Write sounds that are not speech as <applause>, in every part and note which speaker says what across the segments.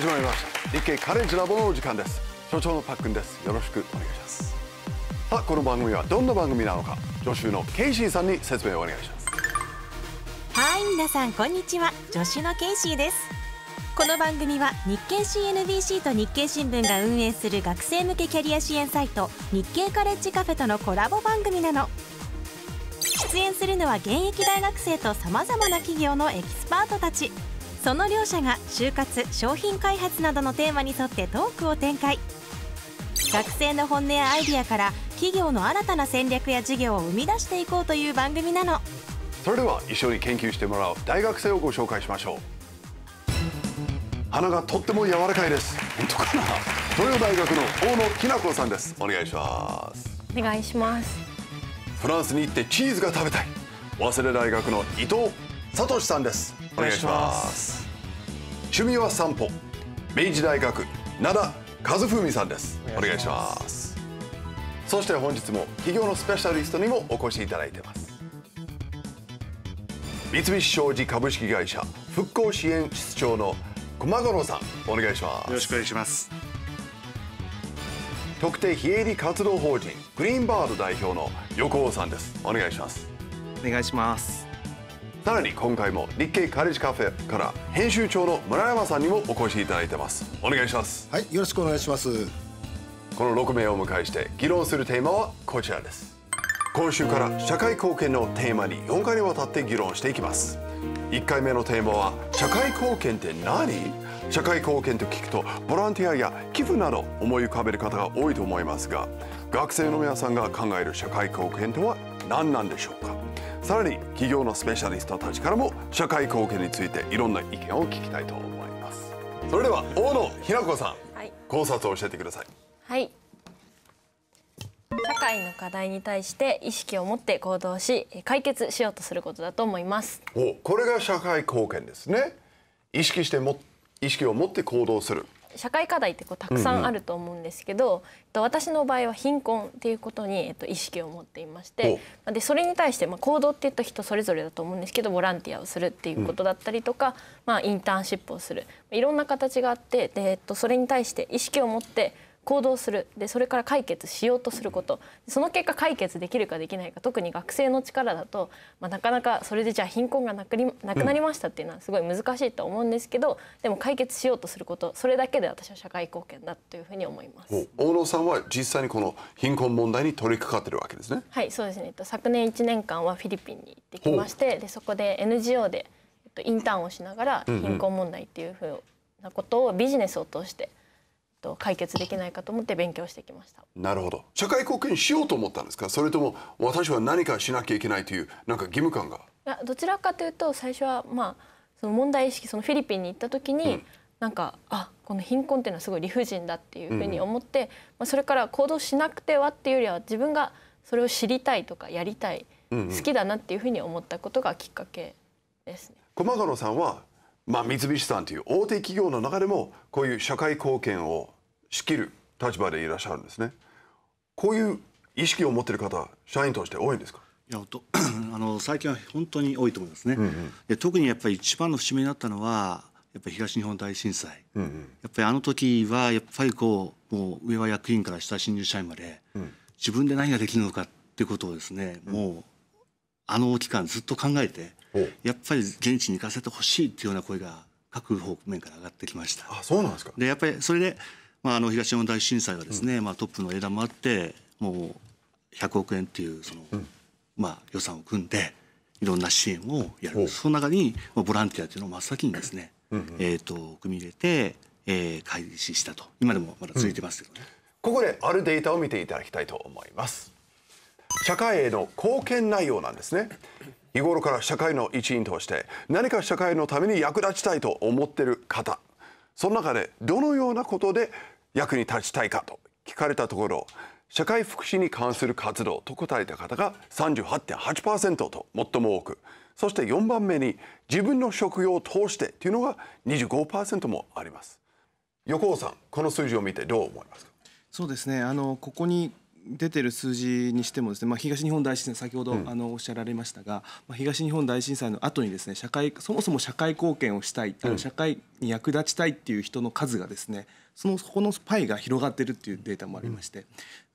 Speaker 1: 始まりました日経カレッジラボのお時間です所長のパックンですよろしくお願いしますさあこの番組はどんな番組なのか助手のケイシーさんに説明をお願いします
Speaker 2: はい皆さんこんにちは助手のケイシーですこの番組は日経 CNBC と日経新聞が運営する学生向けキャリア支援サイト日経カレッジカフェとのコラボ番組なの出演するのは現役大学生とさまざまな企業のエキスパートたちその両者が就活商品開発などのテーマに沿ってトークを展開学生の本音やアイディアから企業の新たな戦略や事業を生み出していこうという番組なの
Speaker 1: それでは一緒に研究してもらう大学生をご紹介しましょう鼻がとっても柔らかいです本当かな東洋大学の大野きなこさんですお願いします
Speaker 3: お願いします
Speaker 1: フランスに行ってチーズが食べたい早稲田大学の伊藤聡さんですお願いします趣味は散歩明治大学奈良和文さんですお願いしますそして本日も企業のスペシャリストにもお越しいただいてます三菱商事株式会社復興支援室長の熊五郎さんお願いしますよろしくお願いします特定非営利活動法人グリーンバード代表の横尾さんですお願いしますお願いしますさらに今回も日経カレッジカフェから編集長の村山さんにもお越しいただいてますお願いしますはいよろしくお願いしますこの6名を迎えして議論するテーマはこちらです今週から社会貢献のテーマに4回にわたって議論していきます1回目のテーマは社会貢献って何社会貢献と聞くとボランティアや寄付など思い浮かべる方が多いと思いますが学生の皆さんが考える社会貢献とは何なんでしょうかさらに企業のスペシャリストたちからも社会貢献についていろんな意見を聞きたいと思いますそれでは大野日向子さん、はい、考察を教えてください
Speaker 3: はい社会の課題に対して意識を持って行動し解決しようとすることだと思います
Speaker 1: おこれが社会貢献ですね意識しても意識を持って行動する
Speaker 3: 社会課題ってこうたくさんあると思うんですけど、うんうん、私の場合は貧困っていうことに、えっと、意識を持っていましてでそれに対して、まあ、行動って言った人それぞれだと思うんですけどボランティアをするっていうことだったりとか、うん、まあ、インターンシップをするいろんな形があってで、えっと、それに対して意識を持って行動するでそれから解決しようとすることその結果解決できるかできないか特に学生の力だと、まあ、なかなかそれでじゃあ貧困がなくりなくなりましたっていうのはすごい難しいと思うんですけどでも解決しようとすることそれだけで私は社会貢献だというふうに思い
Speaker 1: ます。大野さんは実際にこの貧困問題に取り掛かってるわけですね。
Speaker 3: はいそうですね昨年1年間はフィリピンに行ってきましてでそこで NGO でインターンをしながら貧困問題っていうふうなことをビジネスを通してと解決できないかと思って勉強してきました
Speaker 1: なるほど社会貢献しようと思ったんですかそれとも私は何かしなきゃいけないというなんか義務感がい
Speaker 3: やどちらかというと最初はまあその問題意識そのフィリピンに行った時に、うん、なんかあこの貧困っていうのはすごい理不尽だっていうふうに思って、うん、まあ、それから行動しなくてはっていうよりは自分がそれを知りたいとかやりたい、うんうん、好きだなっていうふうに思ったことがきっかけですね。
Speaker 1: 熊野さんはまあ、三菱さんという大手企業の中でもこういう社会貢献を仕切る立場でいらっしゃるんですねこういう意識を持っている方社員として多いんですかいやと <clears throat> あの最近は本当に多いと思いますね、うんうん、で特にやっぱり一番の節目になった
Speaker 4: のはやっぱり東日本大震災、うんうん、やっぱりあの時はやっぱりこうもう上は役員から下新入社員まで、うん、自分で何ができるのかってことをですね、うん、もうあの期間ずっと考えてやっぱり現地に行かせてほしいっていうような声が各方面から上がってきました。あそうなんですかでやっぱりそれでまあ、あの東日本大震災はですね、まあ、トップの枝もあってもう100億円というその、まあ、予算を組んでいろんな支援をやるその中にボランティアというのを真っ先にで
Speaker 1: すね、えー、と組み入れて、えー、開始したと今でもまだ続いてますけどね、ここであるデータを見ていただきたいと思います社会への貢献内容なんですね日頃から社会の一員として何か社会のために役立ちたいと思ってる方その中でどのようなことで役に立ちたいかと聞かれたところ社会福祉に関する活動と答えた方が38.8%と最も多くそして4番目に自分の職業を通してというのが25%もあります横尾さんこの数字を見てどう思いますか
Speaker 5: そうですねあのここに出てる数字にしてもですね、まあ、東日本大震災先ほどあのおっしゃられましたが、まあ、東日本大震災の後にですね社会そもそも社会貢献をしたいあの社会に役立ちたいっていう人の数がですねそのそこのスパイが広がってるっていうデータもありまして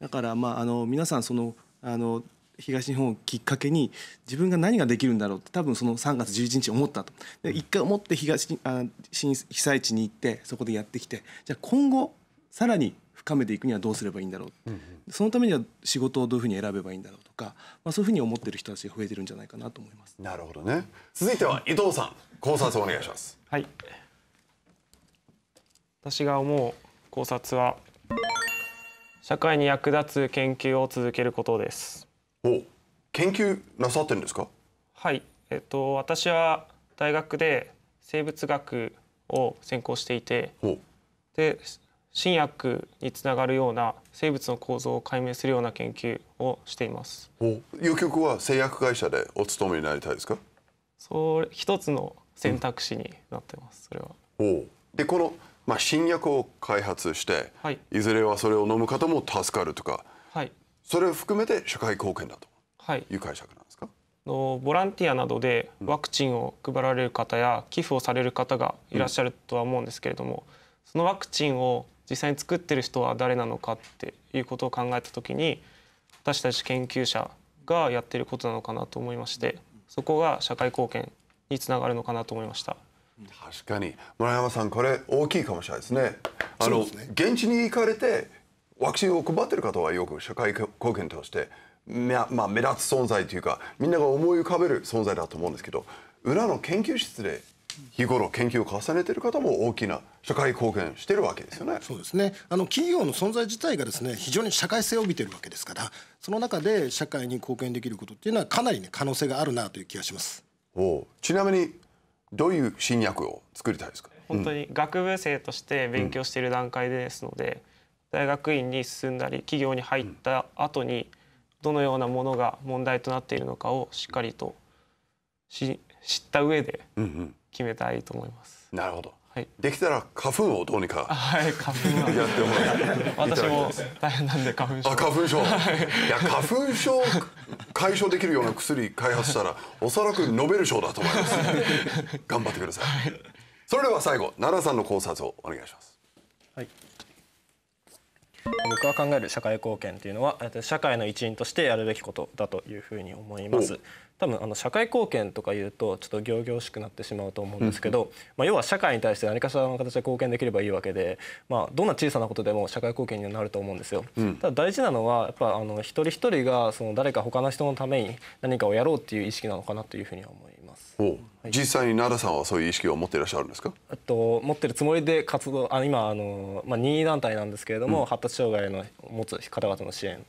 Speaker 5: だからまああの皆さんそのあの東日本をきっかけに自分が何ができるんだろうって多分その3月11日思ったとで一回思って東あ被災地に行ってそこでやってきてじゃあ今後さらに深めていくにはどうすればいいんだろう、うんうん、そのためには仕事をどういうふうに選べばいいんだろうとか、まあ、そういうふうに思ってる人たちが増えてるんじゃないかなと思いますなるほどね続いては伊藤さ
Speaker 1: ん考察お願いします
Speaker 6: はい私が思う考察は社会に役立つ研究を続けることですお研究
Speaker 1: なさってるんですか
Speaker 6: はいえっと私は大学で生物学を専攻していてで新薬につながるような生物の構造を解明するような研究をしています
Speaker 1: 有局は製薬会社でお勤めになりたいですか
Speaker 6: それ一つの選択肢になっ
Speaker 1: てます、うん、それはでこの、まあ、新薬を開発して、はい、いずれはそれを飲む方も助かるとか、はい、それを含めて社会貢献だという解釈なんですか、
Speaker 6: はいのボランティアなどでワクチンを配られる方や寄付をされる方がいらっしゃるとは思うんですけれども、そのワクチンを実際に作ってる人は誰なのかっていうことを考えた時に私たち研究者がやってることなのかなと思いましてそこが社会貢献につながるのかなと思いました
Speaker 1: 確かに村山さんこれ大きいかもしれないですねあの、ね、現地に行かれてワクチンを配ってる方はよく社会貢献としてまあ、目立つ存在というかみんなが思い浮かべる存在だと思うんですけど裏の研究室で日頃研究を重ねている方も大きな社会貢献しているわけですよね。そうですね。あの企業の存在
Speaker 7: 自体がですね非常に社会性を帯びているわけですから、その中で社会に貢献できることっていうのは
Speaker 1: かなりね可能性があるなという気がします。おちなみにどういう新薬を作りたいですか。本当
Speaker 6: に学部生として勉強している段階ですので、うん、大学院に進んだり企業に入った後にどのようなものが問題となっているのかをしっかりとし知った上で。うんうん決めたいと思いま
Speaker 1: す。なるほど。はい、できたら花粉をどうにか、はい、花粉やってもらい私も大変なんで花粉症あ花粉症、はい、いや花粉症解消できるような薬開発したら <laughs> おそらくノベル賞だと思います頑張ってください、はい、それでは最後奈良さんの考察をお願いします、
Speaker 3: はい、
Speaker 8: 僕が考える社会貢献というのは社会の一員としてやるべきことだというふうに思います多分あの社会貢献とか言うとちょっと仰々しくなってしまうと思うんですけど、まあ、要は社会に対して何かしらの形で貢献できればいいわけで、まあ、どんな小さなことでも社会貢献になると思うんですよ。うん、ただ大事なのはやっぱあの一人一人がその誰か他の人のために何かをやろうっていう意識なのかなというふうには思います。
Speaker 1: 実際に奈良さんはそういう意識を持っていらっしゃるんですか、
Speaker 8: えっと、持ってるつもりで活動あ今あの、まあ、任意団体なんですけれども、うん、発達障害の持つ方々の支援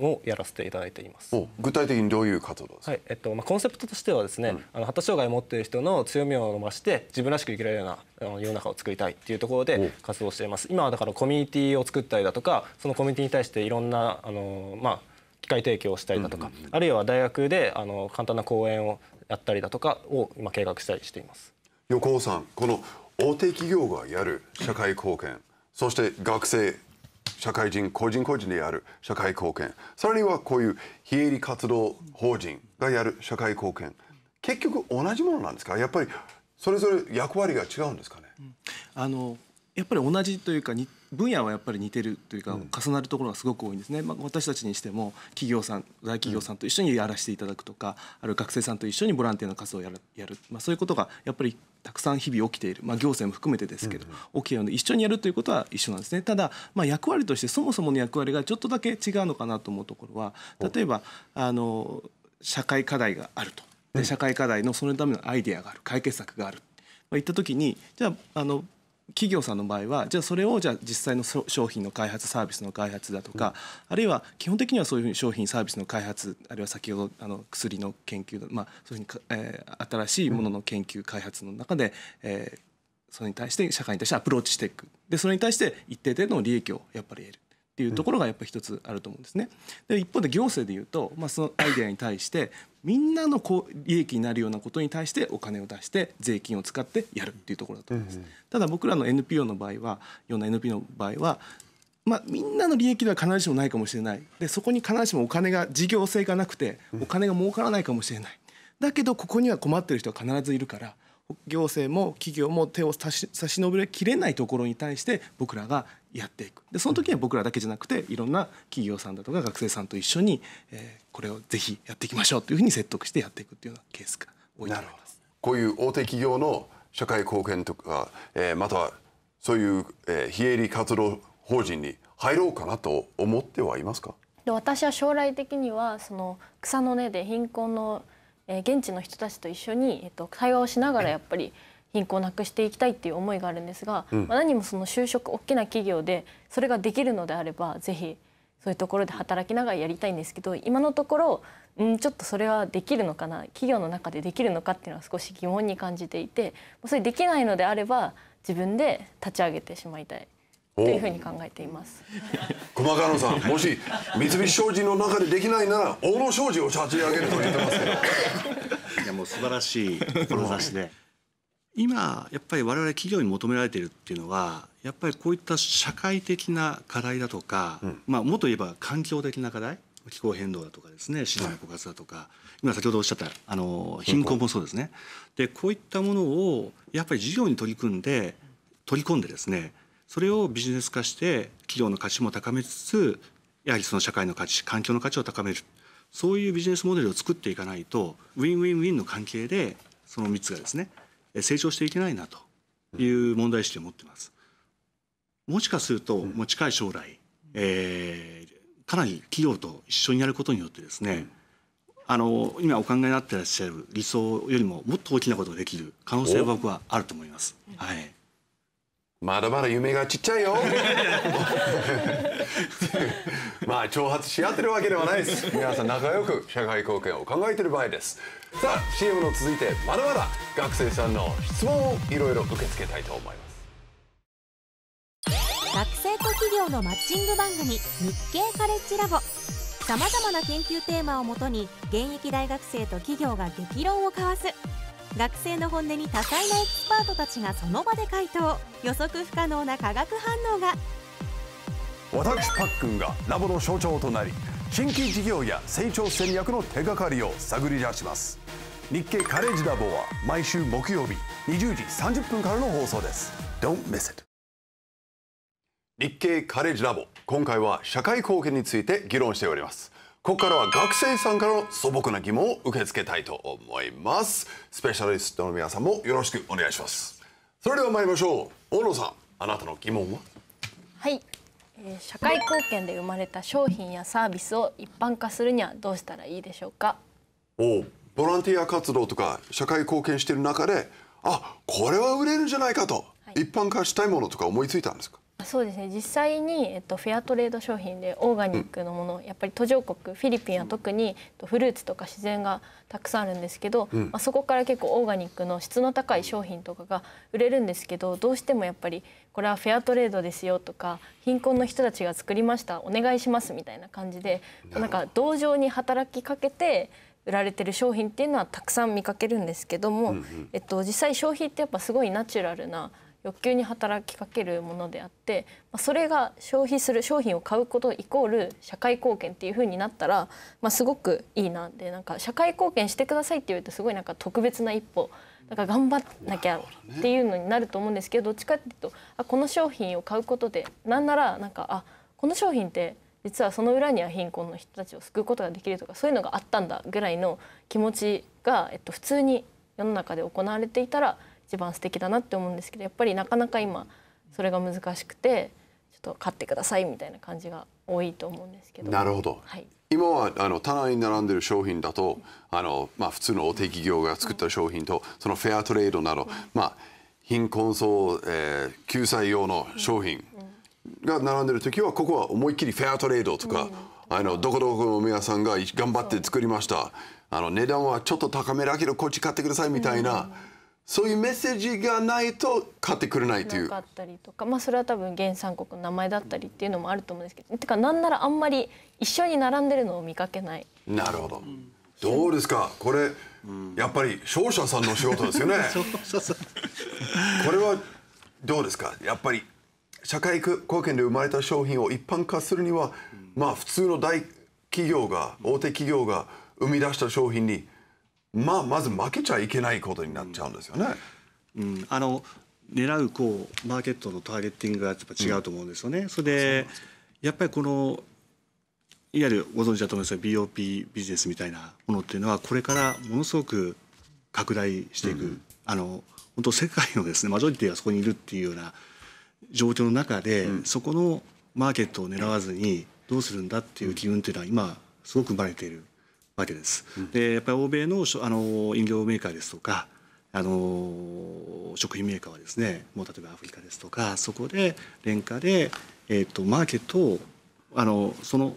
Speaker 8: をやらせていただいていま
Speaker 1: す具体的にどういう活動
Speaker 8: ですか、はいえっとまあ、コンセプトとしてはですね、うん、あの発達障害を持っている人の強みを伸ばして自分らしく生きられるようなあの世の中を作りたいっていうところで活動しています今はだからコミュニティを作ったりだとかそのコミュニティに対していろんなあのまあ機会提供をしたりだとか、あるいは大学であの簡単な講演をやったりだとかを今計画したりしています
Speaker 1: 横尾さんこの大手企業がやる社会貢献そして学生社会人個人個人でやる社会貢献さらにはこういう非営利活動法人がやる社会貢献結局同じものなんですかやっぱりそれぞれ役割が違うんですかね、うん、あのやっぱり同じというか分野はやっぱり似てるというか、
Speaker 5: 重なるところがすごく多いんですね、まあ、私たちにしても企業さん大企業さんと一緒にやらせていただくとか、ある学生さんと一緒にボランティアの活動をやるやる、まあ、そういうことがやっぱりたくさん日々起きている、まあ、行政も含めてですけど、起きているので一緒にやるということは一緒なんですねただ、まあ、役割としてそもそもの役割がちょっとだけ違うのかなと思うところは例えばあの社会課題があるとで社会課題のそのためのアイデアがある解決策がある、まあ、いった時にじゃああの企業さんの場合はじゃあそれをじゃあ実際の商品の開発サービスの開発だとか、うん、あるいは基本的にはそういうふうに商品サービスの開発あるいは先ほどあの薬の研究、まあ、そういうふうに、えー、新しいものの研究開発の中で、えー、それに対して社会に対してアプローチしていくでそれに対して一定程度の利益をやっぱり得るっていうところがやっぱり一つあると思うんですね。で一方で行政でいうと、まあ、そのアイデアに対してみんなのこう利益になるようなことに対してお金を出して税金を使ってやるっていうところだと思います。ただ僕らの NPO の場合はような NPO の場合はまあ、みんなの利益では必ずしもないかもしれないでそこに必ずしもお金が事業性がなくてお金が儲からないかもしれないだけどここには困ってる人は必ずいるから行政も企業も手を差し伸べきれないところに対して僕らがやっていくでその時は僕らだけじゃなくていろんな企業さんだとか学生さんと一緒に、えー、これをぜひやっていきましょうというふうに
Speaker 1: 説得してやっていくっていうようなケースが多いと思います。こういう大手企業の社会貢献とか、えー、またはそういう、えー、非営利活動法人に入ろうかなと思ってはいますか
Speaker 3: で私は将来的にはその草の根で貧困の、えー、現地の人たちと一緒に、えー、と会話をしながらやっぱり、うん貧困をなくしていきたいっていう思いがあるんですが、うん、まあ、何もその就職大きな企業でそれができるのであればぜひそういうところで働きながらやりたいんですけど今のところ、うん、ちょっとそれはできるのかな企業の中でできるのかっていうのは少し疑問に感じていてそれできないのであれば自分で立ち上げてしまいたいというふうに考えています
Speaker 1: 熊川さんもし三菱商事の中でできないなら大野商事を立ち上げると言ってますけど
Speaker 4: いやもう素晴らしい志で。今やっぱり我々企業に求められているっていうのはやっぱりこういった社会的な課題だとか、うん、まあ、もっと言えば環境的な課題気候変動だとかですね資材の枯渇だとか、はい、今先ほどおっしゃったあの貧困もそうですねでこういったものをやっぱり事業に取り組んで取り込んでですねそれをビジネス化して企業の価値も高めつつやはりその社会の価値環境の価値を高めるそういうビジネスモデルを作っていかないとウィンウィンウィンの関係でその3つがですね成長していけないなという問題意識を持ってます。もしかすると、もう近い将来、えー、かなり企業と一緒にやることによってですね、あの今お考えになってらっしゃる理想よりももっと大きなことができる可能性は僕はあると思います。はい。
Speaker 1: まだまだ夢がちっちゃいよ。<laughs> まあ挑発し合ってるわけではないです <laughs> 皆さん仲良く社会貢献を考えてる場合ですさあ CM の続いてまだまだ学生さんの質問をいろいろ受け付けたいと思いま
Speaker 2: す学生と企業のマッチング番組日経カレッジラボさまざまな研究テーマをもとに現役大学生と企業が激論を交わす学生の本音に多彩なエキスパートたちがその場で回答予測不可能な化学反応が
Speaker 1: 私パックンがラボの象徴となり新規事業や成長戦略の手がかりを探り出します日経カレッジラボは毎週木曜日20時30分からの放送です Don't miss it 日経カレッジラボ今回は社会貢献について議論しておりますここからは学生さんからの素朴な疑問を受け付けたいと思いますスペシャリストの皆さんもよろしくお願いしますそれでは参りましょう大野さんあなたの疑問は
Speaker 3: はい社会貢献で生まれた商品やサービスを一般化するにはどうしたらいいでしょうか
Speaker 1: おボランティア活動とか社会貢献してる中であこれは売れるんじゃないかと、一般化したいものとか思いついたんですか
Speaker 3: そうですね実際に、えっと、フェアトレード商品でオーガニックのもの、うん、やっぱり途上国フィリピンは特に、うん、フルーツとか自然がたくさんあるんですけど、うん、まあ、そこから結構オーガニックの質の高い商品とかが売れるんですけどどうしてもやっぱりこれはフェアトレードですよとか貧困の人たちが作りましたお願いしますみたいな感じでなんか同情に働きかけて売られてる商品っていうのはたくさん見かけるんですけども、うんうん、えっと、実際消費ってやっぱすごいナチュラルな欲求に働きかけるものであってそれが消費する商品を買うことイコール社会貢献っていう風になったら、まあ、すごくいいなでなんか社会貢献してくださいって言うとすごいなんか特別な一歩か頑張んなきゃっていうのになると思うんですけどどっちかっていうとあこの商品を買うことでなんならなんかあこの商品って実はその裏には貧困の人たちを救うことができるとかそういうのがあったんだぐらいの気持ちが、えっと、普通に世の中で行われていたら一番素敵だなって思うんですけどやっぱりなかなか今それが難しくてちょっと買ってくださいみたいな感じが多いと思うんですけど。なるほど、はい
Speaker 1: 今はあの棚に並んでる商品だとあの、まあ、普通の大手企業が作った商品とそのフェアトレードなど、まあ、貧困層、えー、救済用の商品が並んでる時はここは思いっきりフェアトレードとか、あのどこどこの皆さんが頑張って作りましたあの値段はちょっと高めだけどこっち買ってくださいみたいな。そういうメッセージがないと買ってくれないという。なかっ
Speaker 3: たりとか、まあそれは多分原産国の名前だったりっていうのもあると思うんですけど、てかなんならあんまり一緒に並んでるのを見かけない。
Speaker 1: なるほど。どうですか、これ、ん、やっぱり商社さんの仕事ですよね。<laughs> これはどうですか、やっぱり社会貢献で生まれた商品を一般化するには、まあ普通の大企業が大手企業が生み出した商品に。まあ、まず負けちゃいけないことになっちゃうんですよね。うん、うん、あの
Speaker 4: 狙うこうマーケットのターゲッティングがやっぱ違うと思うんですよね。うん、それでやっぱりこのいわゆるご存知だと思いますが BOP ビジネスみたいなものっていうのはこれからものすごく拡大していく、うん、あの本当世界のですねマジョリティがそこにいるっていうような状況の中で、そこのマーケットを狙わずにどうするんだっていう機運っていうのは今すごく生まれているわけです。でやっぱり欧米のあの飲料メーカーですとかあの食品メーカーはですねもう例えばアフリカですとかそこで廉価で、えーと、マーケットをあのその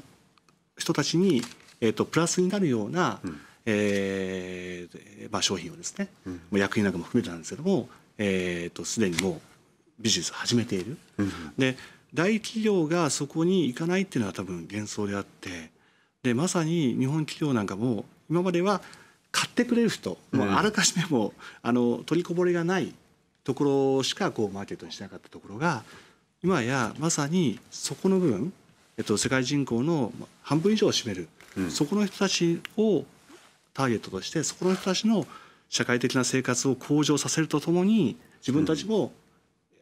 Speaker 4: 人たちに、えーと、プラスになるような、うん、えー、まあ、商品をですね、うん、薬品なんかも含めてなんですけどもすで、えーにもうビジネスを始めている。うん、で大企業がそこに行かないっていうのは多分幻想であって。でまさに日本企業なんかも今までは買ってくれる人、もうあらかじめもうあの取りこぼれがないところしかこうマーケットにしなかったところが今やまさにそこの部分、えっと、世界人口の半分以上を占める、うん、そこの人たちをターゲットとしてそこの人たちの社会的な生活を向上させるとともに自分たちも、うん、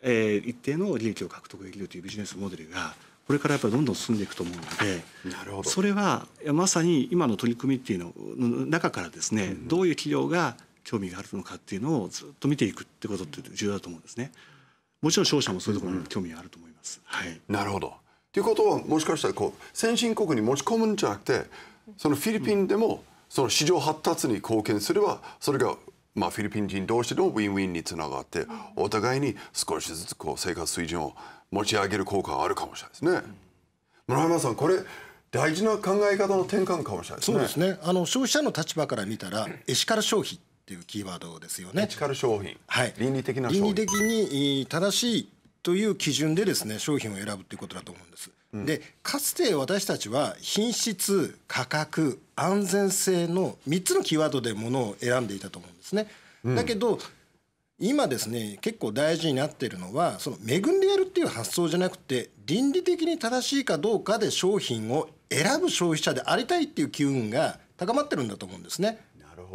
Speaker 4: えー、一定の利益を獲得できるというビジネスモデルがこれからやっぱりどんどん進んでいくと思うのでなるほどそれはまさに今の取り組みっていうのの中からですね、うん、どういう企業が興味があるのかっていうのをずっと見ていくってことって重要だと思うんですね。
Speaker 1: もちろん商社もそういうところに興味があると思います。はい、なるほどということはもしかしたらこう先進国に持ち込むんじゃなくてそのフィリピンでも、その市場発達に貢献すればそれがまあ、フィリピン人同士のウィンウィンにつながってお互いに少しずつこう生活水準を持ち上げる効果があるかもしれないですね。村山さんこれ大事な考え方の転換かもしれないですね。そうですねあの消費者の立場から見た
Speaker 7: らエシカル消費っていうキーワードですよね。エ
Speaker 1: シカル商品、
Speaker 7: はい、倫理的な倫理的に正しいという基準でですね商品を選ぶということだと思うんです。でかつて私たちは品質価格安全性の3つのキーワードでものを選んでいたと思うんですね。だけど今ですね結構大事になっているのはその恵んでやるっていう発想じゃなくて倫理的に正しいかどうかで商品を選ぶ消費者でありたいっていう機運が高まってるんだと思うんですね。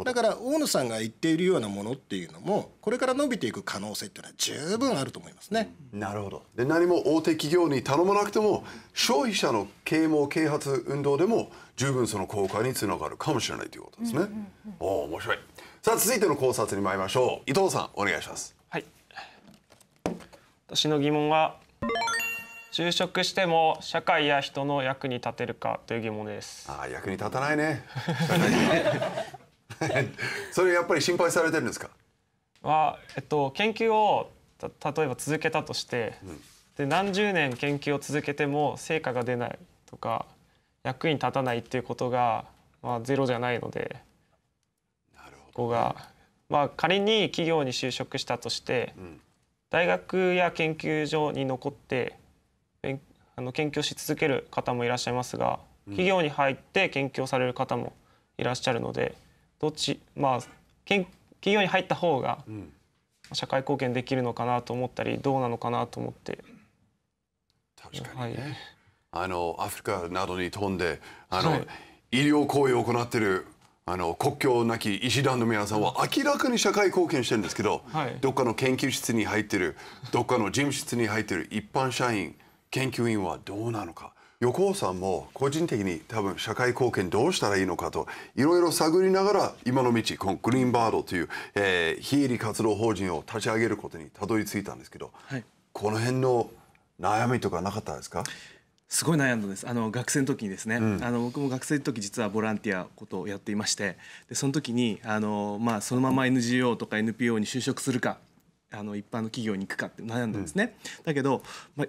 Speaker 7: だから大野さんが言っているようなものっていうのもこれから伸びていく可能性っていうのは十
Speaker 1: 分あると思いますね。なるほどで何も大手企業に頼まなくても消費者の啓蒙啓発運動でも十分その効果につながるかもしれないということですね。うんうんうん、おお面白いさあ続いての考察に参りましょう伊藤さんお願いします。
Speaker 6: はい私の疑問は就職しても社会や人の役に立てるかという疑問です。ああ役に立たないね。<laughs>
Speaker 1: <laughs> それやっぱり心配されてるんですか
Speaker 6: は、えっと、研究を例えば続けたとして、うん、で何十年研究を続けても成果が出ないとか役に立たないっていうことが、まあ、ゼロじゃないのでなるほど、ね、ここが、まあ、仮に企業に就職したとして、うん、大学や研究所に残ってあの研究し続ける方もいらっしゃいますが、企業に入って研究をされる方もいらっしゃるので。どっちまあ企業に入った方が社会貢献できるのかなと思ったりどうなのかなと思って。確かにね、
Speaker 1: はい、あのアフリカなどに飛んであの、はい、医療行為を行っているあの国境なき医師団の皆さんは明らかに社会貢献してるんですけど、はい、どっかの研究室に入ってるどっかの事務室に入ってる一般社員研究員はどうなのか横尾さんも個人的に多分社会貢献どうしたらいいのかといろいろ探りながら今の道このグリーンバードという、えー、非営利活動法人を立ち上げることにたどり着いたんですけど、はい、この辺の悩みとかなかったですかすごい悩んだんですあ
Speaker 5: の学生の時にですね、うん、あの僕も学生の時実はボランティアことをやっていましてでその時にあの、まあ、そのまま NGO とか NPO に就職するかあの一般の企業に行くかって悩んだんですね。うん、だけど、まあ、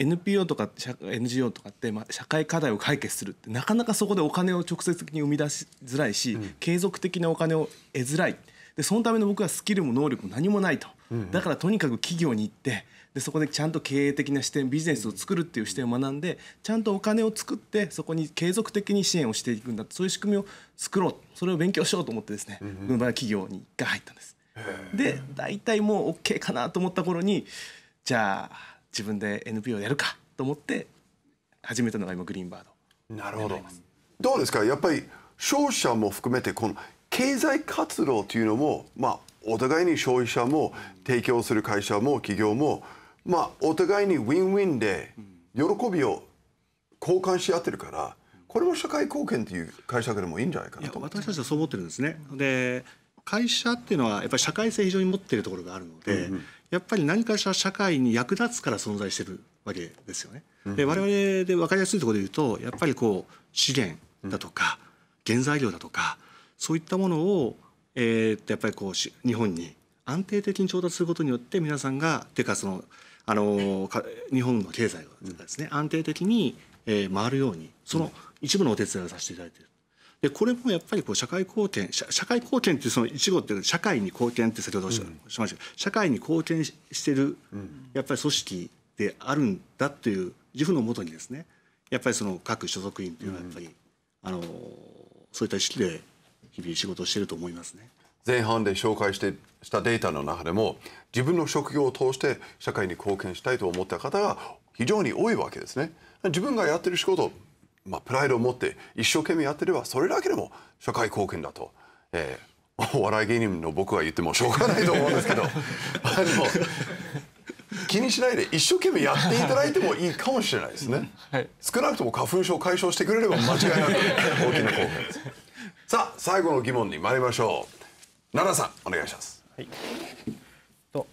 Speaker 5: NPO とか NGO とかって、まあ、社会課題を解決するってなかなかそこでお金を直接的に生み出しづらいし、うん、継続的なお金を得づらいでそのための僕はスキルも能力も何もないと、うん、だからとにかく企業に行ってでそこでちゃんと経営的な視点ビジネスを作るっていう視点を学んでちゃんとお金を作ってそこに継続的に支援をしていくんだそういう仕組みを作ろうそれを勉強しようと思ってですね、うん、企業に一回入ったんです。で大体もう OK かなと思った頃にじゃあ自分で NPO やるかと思って始めたのが今グリーンバー
Speaker 1: ドなるほどどうですかやっぱり消費者も含めてこの経済活動というのも、まあ、お互いに消費者も提供する会社も企業も、まあ、お互いにウィンウィンで喜びを交換し合ってるからこれも社会貢献という解釈でもいいんじゃない
Speaker 4: かなと私たちはそう思ってるんですね。で会社っていうのはやっぱり社会性非常に持ってるところがあるので、うんうん、やっぱり何かしら社会に役立つから存在してるわけですよね。で我々で分かりやすいところで言うとやっぱりこう資源だとか原材料だとかそういったものをえー、っとやっぱりこう日本に安定的に調達することによって皆さんがていうかそのあの日本の経済がですね、安定的に、え回るようにその一部のお手伝いをさせていただいているでこれもやっぱりこう社会貢献社会貢献っていうその一号っていう社会に貢献って先ほどおっしゃいましたけど、うん、社会に貢献してるやっぱり組織であるんだという自負のもとにですねやっぱり
Speaker 1: その各所属員というのはやっぱり、うん、あのそういった意識で日々仕事をしていると思いますね。前半で紹介してしたデータの中でも自分の職業を通して社会に貢献したいと思った方が非常に多いわけですね。自分がやってる仕事まあ、プライドを持って一生懸命やってればそれだけでも社会貢献だと、えー、<laughs> お笑い芸人の僕は言ってもしょうがないと思うんですけど <laughs> あの気にしないで一生懸命やっていただいてもいいかもしれないですね、はい、少なくとも花粉症解消してくれれば間違いなく大きな貢献です <laughs> さあ最後の疑問に参りましょう奈々さんお願いします、はい、
Speaker 8: と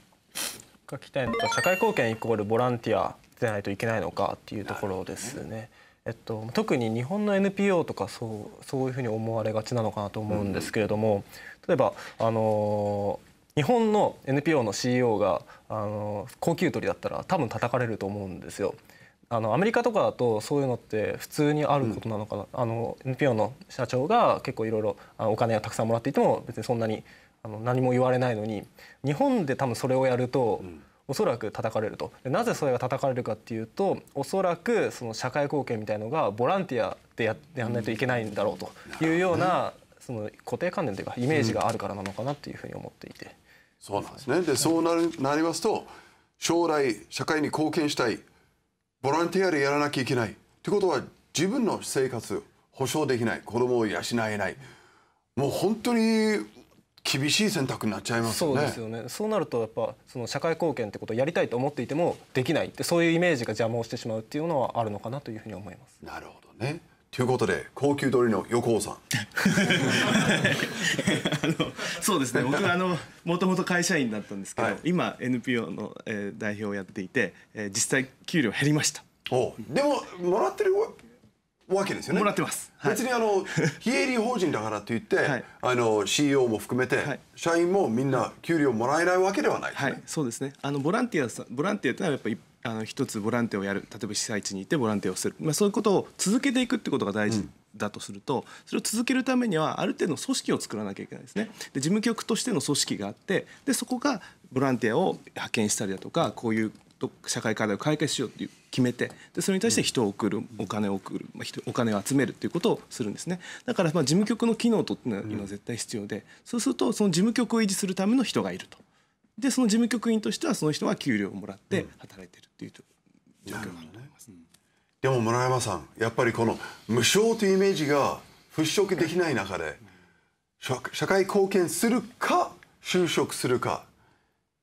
Speaker 8: 書きたいのと社会貢献イコールボランティアでないといけないのかっていうところですね、えっと、特に日本の NPO とかそうそういうふうに思われがちなのかなと思うんですけれども、例えばあの日本の NPO の CEO があの高給取りだったら多分叩かれると思うんですよ。あのアメリカとかだとそういうのって普通にあることなのかな、あの NPO の社長が結構いろいろお金をたくさんもらっていても別にそんなにあの何も言われないのに日本で多分それをやると、おそらく叩かれるとなぜそれが叩かれるかっていうとおそらくその社会貢献みたいのがボランティアでややらないといけないんだろうというような、その固定観念というかイメージがあるからなのかなっていうふうに思っていて。
Speaker 1: そうなんですねでそうなるなりますと将来社会に貢献したいボランティアでやらなきゃいけないということは自分の生活保障できない子供を養えないもう本当に厳しい選択になっちゃいます、ね、そうです
Speaker 8: よね。そうなるとやっぱその社会貢献ってことをやりたいと思っていてもできないってそういうイメージが邪魔をしてしまうっていうのはあるのかなというふうに思います。
Speaker 5: なるほ
Speaker 1: どね。ということで高級りの横尾さん <laughs>
Speaker 5: そうですね僕あのもともと会社員だったんですけど、はい、今 NPO の、え代表をやっていて、え実際給料減りましたおでももらってるわけですよね。もらってます。別に
Speaker 1: あの <laughs> 非営利法人だからといって、はい、あの CEO も含めて、はい、社員もみんな給料もらえないわけではない、ね、はい、そうですね。あのボ
Speaker 5: ランティアさボランティアってのはやっぱりあの一つボランティアをやる例えば被災地に行ってボランティアをする、まあ、そういうことを続けていくってことが大事、だとするとそれを続けるためにはある程度の組織を作らなきゃいけないですね。で事務局としての組織があってでそこがボランティアを派遣したりだとかこういう社会課題を解決しようっていう決めてでそれに対して人を送るお金を送る、まあ、お金を集めるということをするんですねだからまあ事務局の機能というのは絶対必要でそうするとその事務局を維持するための人がいるとでその事務局員としてはその人は
Speaker 1: 給料をもらって働いてるっていう状況に
Speaker 5: ないます、ね、
Speaker 1: でも村山さんやっぱりこの無償というイメージが払拭できない中で社会貢献するか就職するか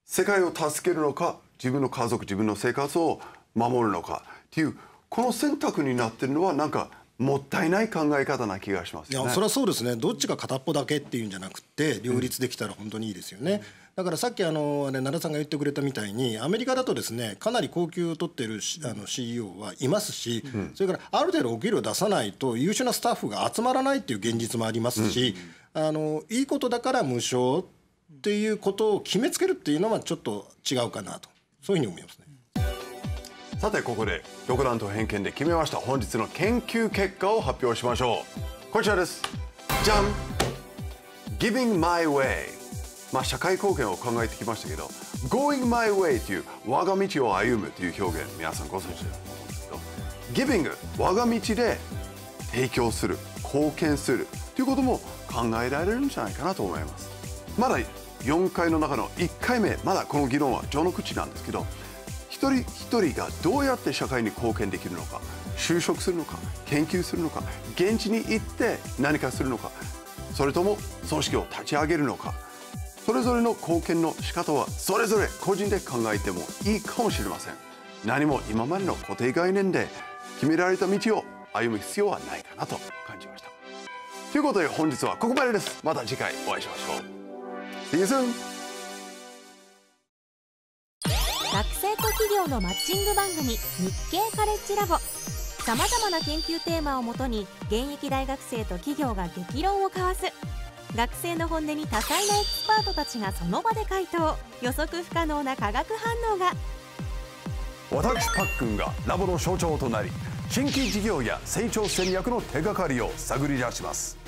Speaker 1: 世界を助けるのか自分の家族自分の生活を守るのかっていうこの選択になってるのはなんかもったいない考え方な気がします、ね、いやそれはそうですねどっち
Speaker 7: が片っぽだけっていうんじゃなくて両立できたら本当にいいですよね。うんだからさっきあの、ね、奈良さんが言ってくれたみたいにアメリカだとですねかなり高級を取ってるあの CEO はいますし、うん、それからある程度お給料を出さないと優秀なスタッフが集まらないっていう現実もありますし、うん、あのいいことだから無償っていうことを決めつけるっていうのはちょっと違うかなと
Speaker 1: そういうふうに思いますね。さてここで独断と偏見で決めました本日の研究結果を発表しましょうこちらですじゃん Giving my way まあ社会貢献を考えてきましたけど Going my way という我が道を歩むという表現皆さんご存知だと思うんですけど Giving 我が道で提供する貢献するということも考えられるんじゃないかなと思いますまだ4回の中の1回目まだこの議論は序の口なんですけど一人一人がどうやって社会に貢献できるのか就職するのか研究するのか現地に行って何かするのかそれとも組織を立ち上げるのかそれぞれの貢献の仕方はそれぞれ個人で考えてもいいかもしれません何も今までの固定概念で決められた道を歩む必要はないかなと感じましたということで本日はここまでですまた次回お会いしましょう
Speaker 2: See you soon! 学生と企業のマッチング番組日経カレッジラボさまざまな研究テーマをもとに現役大学生と企業が激論を交わす学生の本音に多彩なエキスパートたちがその場で回答予測不可能な化学反応が
Speaker 1: 私パックンがラボの象徴となり新規事業や成長戦略の手がかりを探り出します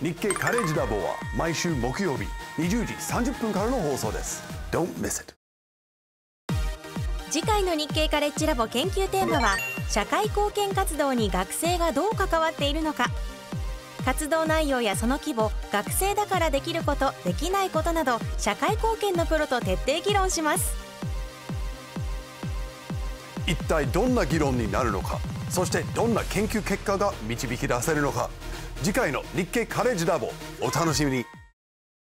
Speaker 1: 日経カレッジラボは毎週木曜日20時30分からの放送です Don't miss it
Speaker 2: 次回の日経カレッジラボ研究テーマは社会貢献活動に学生がどう関わっているのか活動内容やその規模学生だからできることできないことなど社会貢献のプロと徹底議論します
Speaker 1: 一体どんな議論になるのかそしてどんな研究結果が導き出せるのか次回の日経カレッジラボお楽しみに